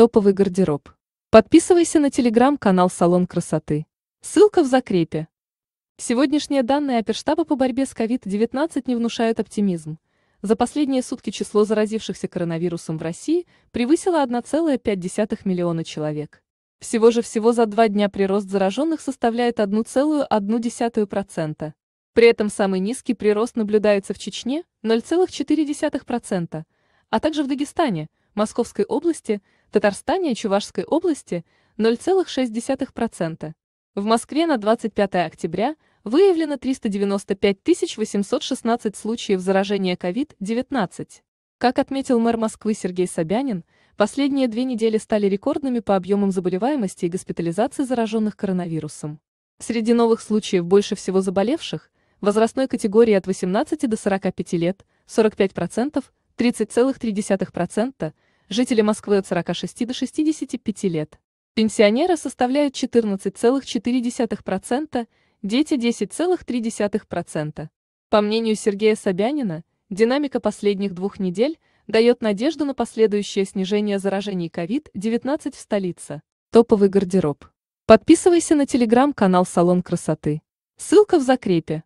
Топовый гардероб. Подписывайся на телеграм-канал «Салон красоты». Ссылка в закрепе. Сегодняшние данные оперштаба по борьбе с COVID-19 не внушают оптимизм. За последние сутки число заразившихся коронавирусом в России превысило 1,5 миллиона человек. Всего же всего за два дня прирост зараженных составляет 1,1%. При этом самый низкий прирост наблюдается в Чечне – 0,4%, а также в Дагестане – Московской области, Татарстане и Чувашской области 0,6%. В Москве на 25 октября выявлено 395 816 случаев заражения COVID-19. Как отметил мэр Москвы Сергей Собянин, последние две недели стали рекордными по объемам заболеваемости и госпитализации зараженных коронавирусом. Среди новых случаев больше всего заболевших – возрастной категории от 18 до 45 лет, 45%, 30,3%, жители Москвы от 46 до 65 лет. Пенсионеры составляют 14,4%, дети 10,3%. По мнению Сергея Собянина, динамика последних двух недель дает надежду на последующее снижение заражений COVID-19 в столице. Топовый гардероб. Подписывайся на телеграм-канал «Салон красоты». Ссылка в закрепе.